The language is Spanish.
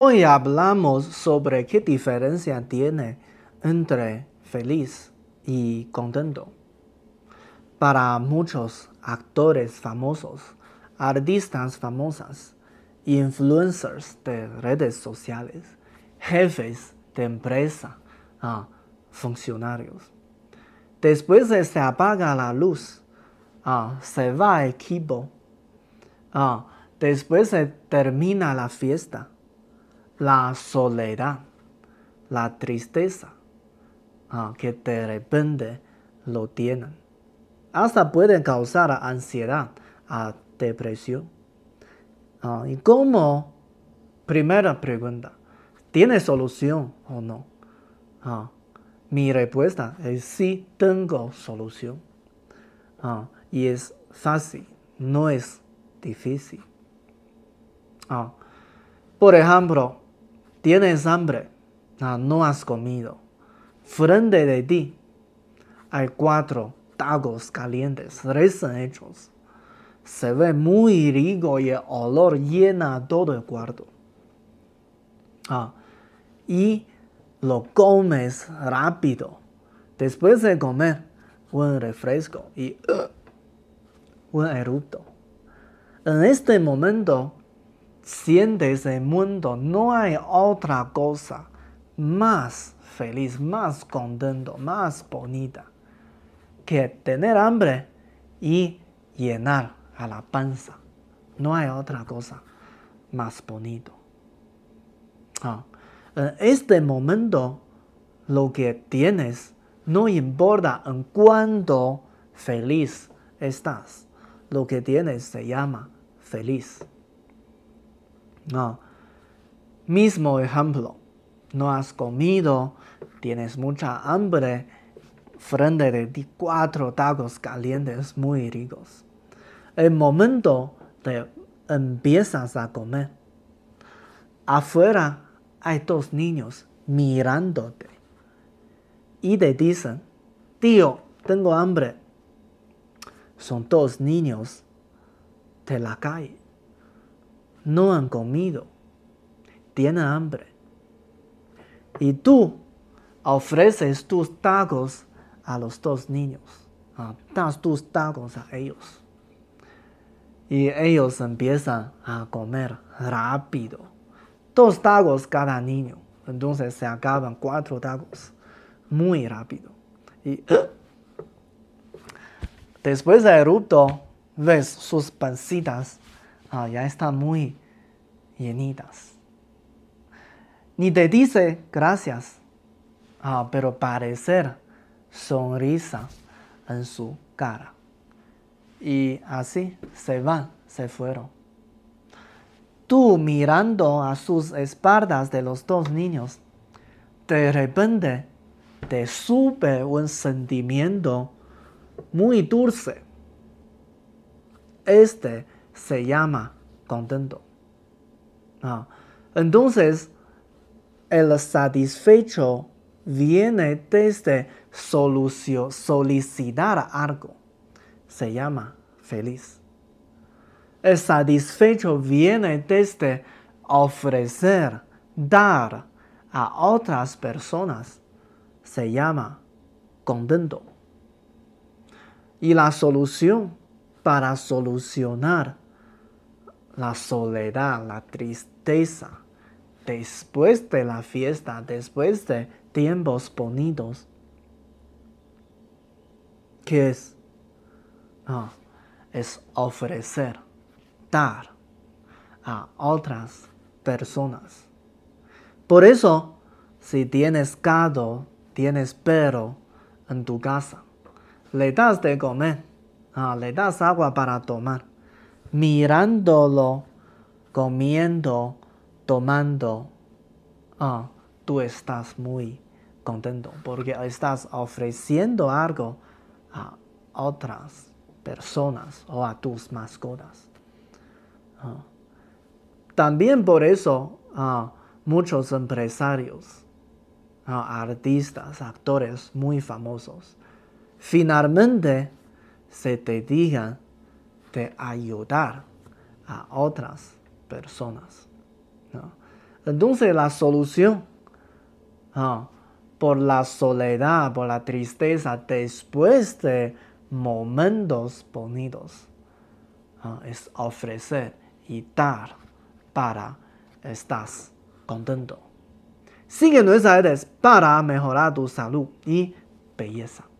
Hoy hablamos sobre qué diferencia tiene entre feliz y contento. Para muchos actores famosos, artistas famosas, influencers de redes sociales, jefes de empresa, ah, funcionarios. Después se apaga la luz, ah, se va equipo, ah, después se termina la fiesta la soledad, la tristeza, que de repente lo tienen. Hasta pueden causar ansiedad, a depresión. Ah, y como primera pregunta, ¿tiene solución o no? Ah, mi respuesta es sí tengo solución. Ah, y es fácil, no es difícil. por ejemplo, Tienes hambre, ah, no has comido. Frente de ti hay cuatro tacos calientes, recién hechos. Se ve muy rico y el olor llena todo el cuarto. Ah, y lo comes rápido. Después de comer, un refresco y un uh, erupto. En este momento, sientes este el mundo, no hay otra cosa más feliz, más contento, más bonita que tener hambre y llenar a la panza. No hay otra cosa más bonito. Ah, en este momento, lo que tienes no importa en cuánto feliz estás. Lo que tienes se llama feliz. No. Mismo ejemplo, no has comido, tienes mucha hambre, frente de ti cuatro tacos calientes muy ricos. El momento de empiezas a comer. Afuera hay dos niños mirándote y te dicen, tío, tengo hambre. Son dos niños de la calle no han comido, tienen hambre. Y tú ofreces tus tacos a los dos niños, ah, das tus tacos a ellos. Y ellos empiezan a comer rápido. Dos tacos cada niño. Entonces se acaban cuatro tacos muy rápido. Y después de erupto, ves sus pancitas ah, ya están muy llenitas. Ni te dice gracias, ah, pero parecer sonrisa en su cara. Y así se van, se fueron. Tú mirando a sus espaldas de los dos niños, de repente te supe un sentimiento muy dulce. Este se llama contento. Ah. entonces, el satisfecho viene desde solución, solicitar algo. Se llama feliz. El satisfecho viene desde ofrecer, dar a otras personas. Se llama contento. Y la solución para solucionar la soledad, la tristeza. Después de la fiesta, después de tiempos bonitos. ¿Qué es? Ah, es ofrecer, dar a otras personas. Por eso, si tienes gado, tienes perro en tu casa, le das de comer, ah, le das agua para tomar mirándolo, comiendo, tomando. Ah, tú estás muy contento porque estás ofreciendo algo a otras personas o a tus mascotas. Ah. También por eso ah, muchos empresarios, artistas, actores muy famosos, finalmente se te digan, de ayudar a otras personas. Entonces la solución por la soledad, por la tristeza, después de momentos bonitos, es ofrecer y dar para estás contento. Sigue nuestras redes para mejorar tu salud y belleza.